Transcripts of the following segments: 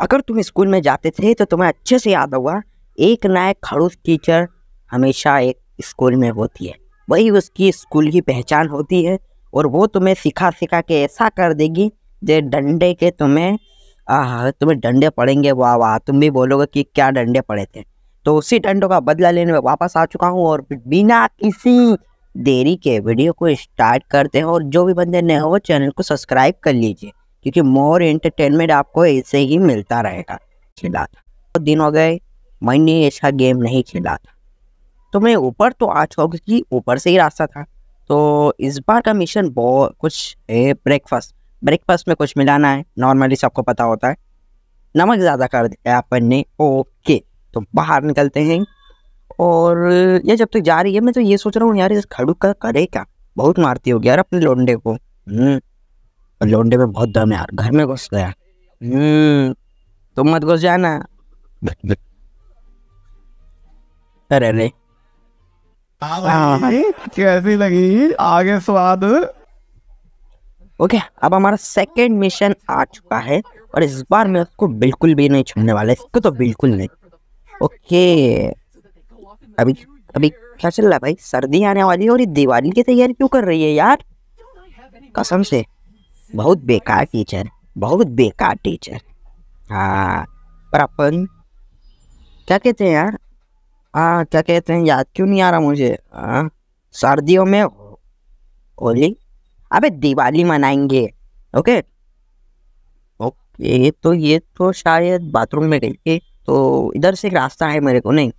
अगर तुम स्कूल में जाते थे तो तुम्हें अच्छे से याद होगा एक ना एक खड़ूस टीचर हमेशा एक स्कूल में होती है वही उसकी स्कूल की पहचान होती है और वो तुम्हें सिखा सिखा के ऐसा कर देगी जो डंडे के तुम्हें आह तुम्हें डंडे पड़ेंगे वाह वाह तुम भी बोलोगे कि क्या डंडे पड़े थे तो उसी डंडों का बदला लेने में वापस आ चुका हूँ और बिना किसी देरी के वीडियो को स्टार्ट करते हैं और जो भी बंदे नए हो चैनल को सब्सक्राइब कर लीजिए क्योंकि मोर एंटरटेनमेंट आपको ऐसे ही मिलता रहेगा खेला था तो दिन हो गए मैंने ऐसा गेम नहीं खेला था तो मैं ऊपर तो आ चुका होगी ऊपर से ही रास्ता था तो इस बार का मिशन बहुत कुछ है ब्रेकफास्ट ब्रेकफास्ट में कुछ मिलाना है नॉर्मली सबको पता होता है नमक ज़्यादा कर दिया अपन ने ओके तो बाहर निकलते हैं और ये जब तक तो जा रही है मैं तो ये सोच रहा हूँ यार इस खड़ू का करे क्या बहुत मारती होगी यार अपने लोंडे को हम्म। और लौंडे में बहुत दम यार घर में घुस गया हम्म तुम तो मत घुस जाना अरे अरे कैसी लगी आगे स्वाद ओके अब हमारा सेकेंड मिशन आ चुका है और इस बार मैं उसको बिल्कुल भी नहीं छोड़ने वाला इसको तो बिल्कुल नहीं ओके अभी अभी क्या चल रहा है भाई सर्दी आने वाली है और ये दिवाली की तैयारी क्यों कर रही है यार कसम से बहुत बेकार टीचर बहुत बेकार टीचर हाँ पर अपन क्या कहते हैं यार हाँ क्या कहते हैं याद क्यों नहीं आ रहा मुझे हाँ सर्दियों में होली अबे दिवाली मनाएंगे ओके ओके तो ये तो शायद बाथरूम में गई थी तो इधर से एक रास्ता है मेरे को नहीं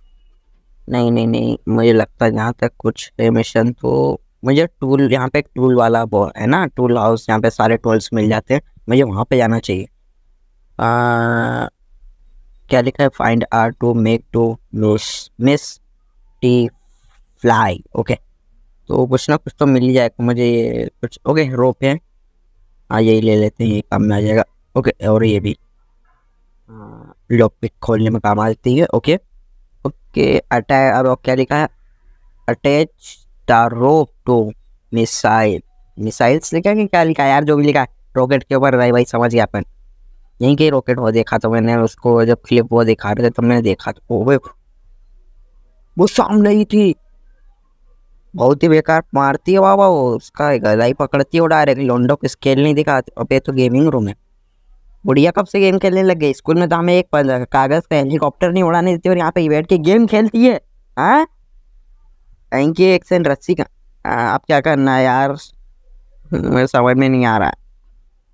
नहीं नहीं नहीं मुझे लगता है यहाँ तक कुछ एमिशन तो मुझे टूल यहाँ पे एक टूल वाला है ना टूल हाउस यहाँ पे सारे टूल्स मिल जाते हैं मुझे वहाँ पे जाना चाहिए आ, क्या लिखा है find are to make to lose miss tea fly okay तो कुछ ना कुछ तो मिल ही जाएगा मुझे ये कुछ ओके रोप है हाँ यही ले लेते हैं ये काम में आ जाएगा ओके और ये भी लॉक पिक खोलने में काम आ जाती है ओके ओके अटैच अब क्या लिखा है अटैच स्टारोटो मिसाइल मिसाइल्स लिखा कि क्या लिखा यार जो भी लिखा रॉकेट के ऊपर भाई भाई समझ गया अपन यहीं के रॉकेट वो देखा था मैंने उसको जब क्लिप वो दिखा रहे थे तो मैंने देखा था ओवे वो सामने ही थी बहुत ही बेकार मारती है बाबा वो उसका गला ही पकड़ती है वो डायरेक्ट लोंडो को स्केल नहीं दिखाती अब ये तो गेमिंग रूम है बुढ़िया कब से गेम खेलने लग गए स्कूल में तो हमें एक कागज पे हेलीकॉप्टर नहीं उड़ाने देती और यहाँ पे बैठ के गेम खेलती है हाँ एंकी एक्शन रस्सी का आप क्या करना है यार मेरे समझ में नहीं आ रहा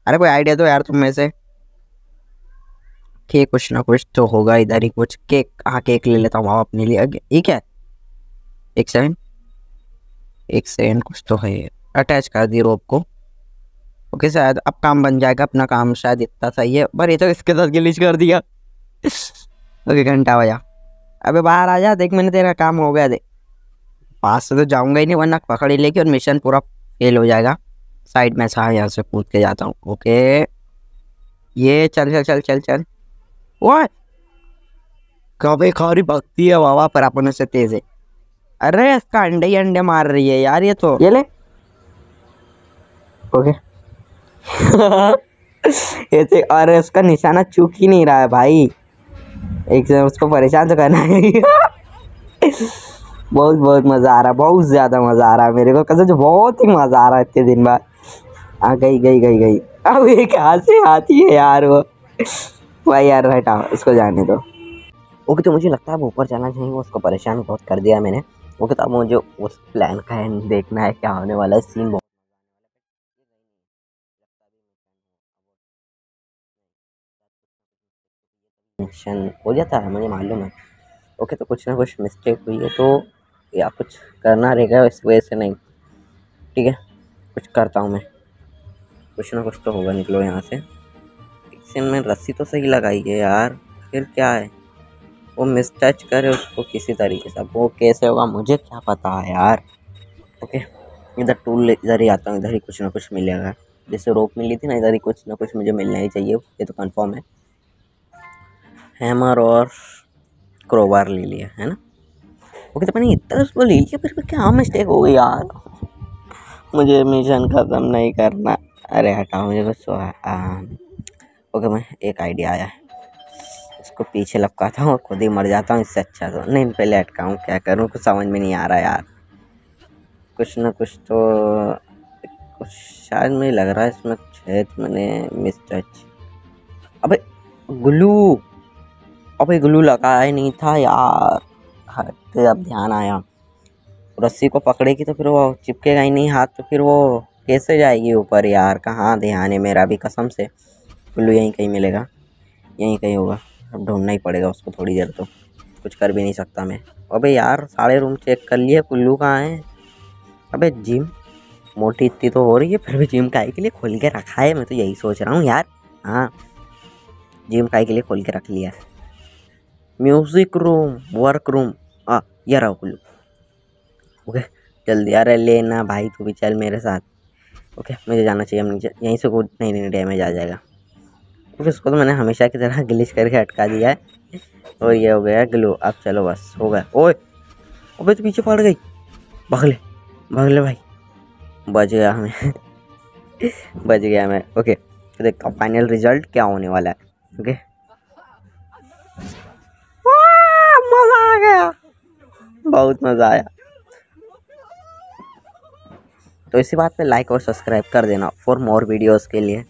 अरे कोई आइडिया दो यार तुम में से ठीक कुछ ना कुछ तो होगा इधर ही कुछ केक हाँ केक ले लेता हूँ अपने लिए ठीक है एक सेकेंड एक सेकेंड कुछ तो है अटैच कर दी रोप को ओके शायद अब काम बन जाएगा अपना काम शायद इतना सही है पर ये तो इसके साथ गिलीच कर दिया ओके घंटा भैया अबे बाहर आ जा देख मैंने तेरा काम हो गया देख पास से तो जाऊंगा ही नहीं वरना पकड़ ही लेके और मिशन पूरा फेल हो जाएगा साइड में सा यहाँ से कूद के जाता हूँ ओके ये चल चल चल चल चल वो कभी खरी भक्ति है बाबा पर अपने से तेज है अरे इसका अंडे ही अंडे मार रही है यार ये तो ये ले ओके ऐसे और उसका निशाना चूक ही नहीं रहा है भाई एक उसको परेशान तो करना है बहुत बहुत मज़ा आ रहा है बहुत ज़्यादा मज़ा आ रहा है मेरे को कसम बहुत ही मज़ा आ रहा है इतने दिन बाद आ गई गई गई गई अब ये कहाँ से आती है यार वो भाई यार हटाओ इसको जाने दो ओके तो मुझे लगता है वो ऊपर जाना चाहिए उसको परेशान बहुत कर दिया मैंने ओके तो अब मुझे उस प्लान का एंड देखना है क्या होने वाला है सीन बहुत हो जाता है मुझे मालूम है ओके तो कुछ ना कुछ मिस्टेक हुई है तो या कुछ करना रहेगा इस वजह से नहीं ठीक है कुछ करता हूँ मैं कुछ ना कुछ तो होगा निकलो यहाँ से से मैं रस्सी तो सही लगाई है यार फिर क्या है वो मिस टच करे उसको किसी तरीके से वो कैसे होगा मुझे क्या पता है यार ओके इधर टूल इधर ही आता हूँ इधर ही कुछ ना कुछ मिलेगा जैसे रोक मिली थी ना इधर ही कुछ ना कुछ मुझे मिलना ही चाहिए ये तो कन्फर्म है हैमर और क्रोबार ले लिया है ना ओके तो मैंने इतना ले लिया फिर क्या मिस्टेक हो गई यार मुझे मिशन ख़त्म नहीं करना अरे हटा मुझे बस ओके मैं एक आइडिया आया है इसको पीछे लपकाता हूँ और खुद ही मर जाता हूँ इससे अच्छा तो नहीं पहले अटकाऊँ क्या करूँ कुछ समझ में नहीं आ रहा यार कुछ ना कुछ तो कुछ शायद मुझे लग रहा है इसमें कुछ है तो मैंने मिस टच अबे ग्लू अबे ग्लू लगा ही नहीं था यार हाथ अब ध्यान आया रस्सी को पकड़ेगी तो फिर वो चिपकेगा ही नहीं हाथ तो फिर वो कैसे जाएगी ऊपर यार कहाँ ध्यान है मेरा भी कसम से उल्लू यहीं कहीं मिलेगा यहीं कहीं होगा अब ढूंढना ही पड़ेगा उसको थोड़ी देर तो कुछ कर भी नहीं सकता मैं अबे यार सारे रूम चेक कर लिए उल्लू कहाँ है अबे जिम मोटी इतनी तो हो रही है फिर भी जिम काय के लिए खोल के रखा है मैं तो यही सोच रहा हूँ यार हाँ जिम काय के लिए खोल के रख लिया म्यूज़िक रूम वर्क रूम आ यार रहा कुल्लू ओके जल्दी यार लेना भाई तू भी चल मेरे साथ ओके मुझे जाना चाहिए हम नीचे यहीं से कोई नहीं नहीं डैमेज आ जाएगा ओके उसको तो मैंने हमेशा की तरह गिलिश करके अटका दिया है और ये हो गया ग्लू अब चलो बस हो गया ओए अबे तो पीछे पड़ गई भगले भगले भाई बच गया हमें बच गया हमें ओके तो देखता हूँ फाइनल रिजल्ट क्या होने वाला है ओके मज़ा आ गया बहुत मज़ा आया तो इसी बात पे लाइक और सब्सक्राइब कर देना फॉर मोर वीडियोस के लिए